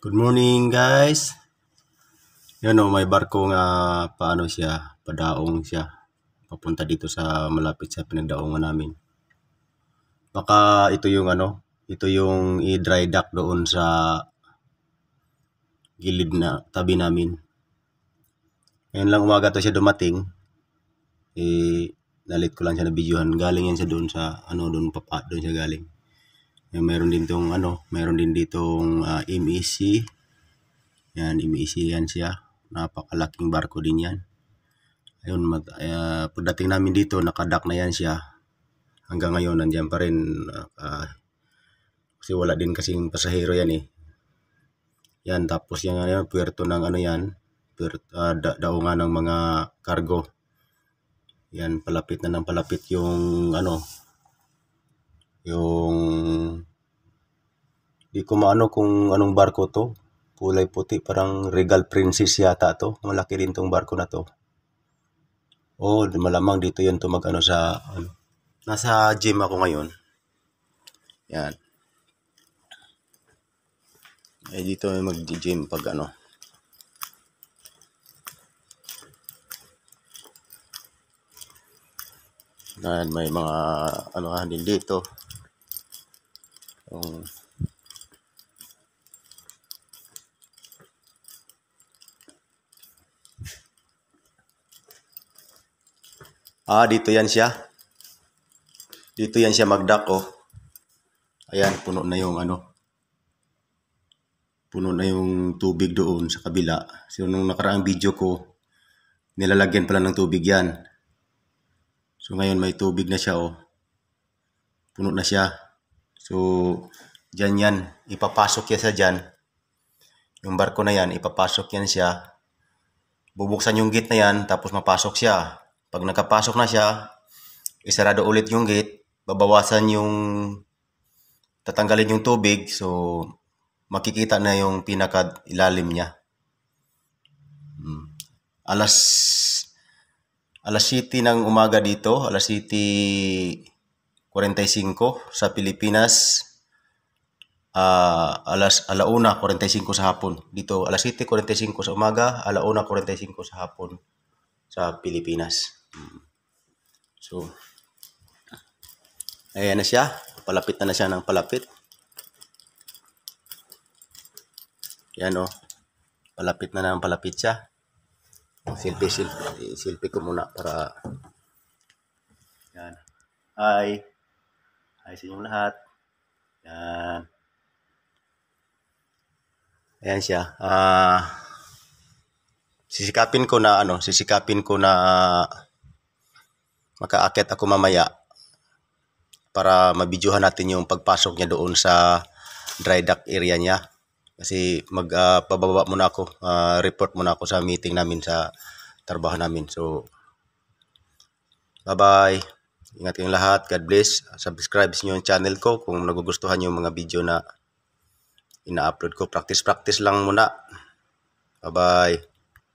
Good morning guys. Yan o, oh, may barko nga paano siya, padaong siya. Papunta dito sa malapit sa pinagdaungan namin. Baka ito yung ano, ito yung i-dry dock doon sa gilid na tabi namin. Ngayon lang umaga to siya dumating. Eh, nalit ko lang siya na videohan. Galing yan siya doon sa, ano, doon papa, doon siya galing. Yan, meron din tong ano, meron din ditong uh, ah, MEC. Yan, MEC yan siya. Napakalaking barko din yan. Ayun, mag, uh, pagdating namin dito, nakadak na yan siya. Hanggang ngayon, nandiyan pa rin. Uh, kasi wala din kasing pasahero yan eh. Yan, tapos yan, yan puerto ng ano yan, puerto, uh, da daungan ng mga cargo. Yan, palapit na ng palapit yung ano, yung di ko maano kung anong barko to. Kulay puti, parang Regal Princess yata to. Malaki din tong barko na to. Oh, malamang dito yun tumag ano sa ano. Nasa gym ako ngayon. Yan. Eh dito may mag-gym pag ano. Dahil may mga ano ah, din dito itong oh. Ah, dito yan siya. Dito yan siya magduck, oh. Ayan, puno na yung ano. Puno na yung tubig doon sa kabila. So, nung nakaraang video ko, nilalagyan pala ng tubig yan. So, ngayon may tubig na siya, oh. Puno na siya. So, dyan yan. Ipapasok yan sa dyan. Yung barko na yan, ipapasok yan siya. Bubuksan yung gate na yan, tapos mapasok siya. Pag nakapasok na siya, isarado ulit yung gate. Babawasan yung, tatanggalin yung tubig. So, makikita na yung pinakad ilalim niya. Hmm. Alas, alas 7 ng umaga dito, alas 7 45 sa Pilipinas uh, alas alauna 45 sa hapon. Dito alas 7:45 sa umaga, alauna 45 sa hapon sa Pilipinas. Mm. So ayan na siya, palapit na na siya ng palapit. Yan oh. Palapit na na ang palapit siya. Silpi, silpi, silpi ko muna para yan. Hi. Hi sa inyong lahat. Yan. Ayan siya. Uh, sisikapin ko na ano, sisikapin ko na uh, makaakit ako mamaya para mabidyohan natin yung pagpasok niya doon sa dry dock area niya. Kasi magpababa ah, uh, muna ako, uh, report muna ako sa meeting namin sa trabaho namin. So, bye-bye. Ingat kayong lahat. God bless. Subscribe niyo yung channel ko kung nagugustuhan yung mga video na ina-upload ko. Practice-practice lang muna. Bye-bye.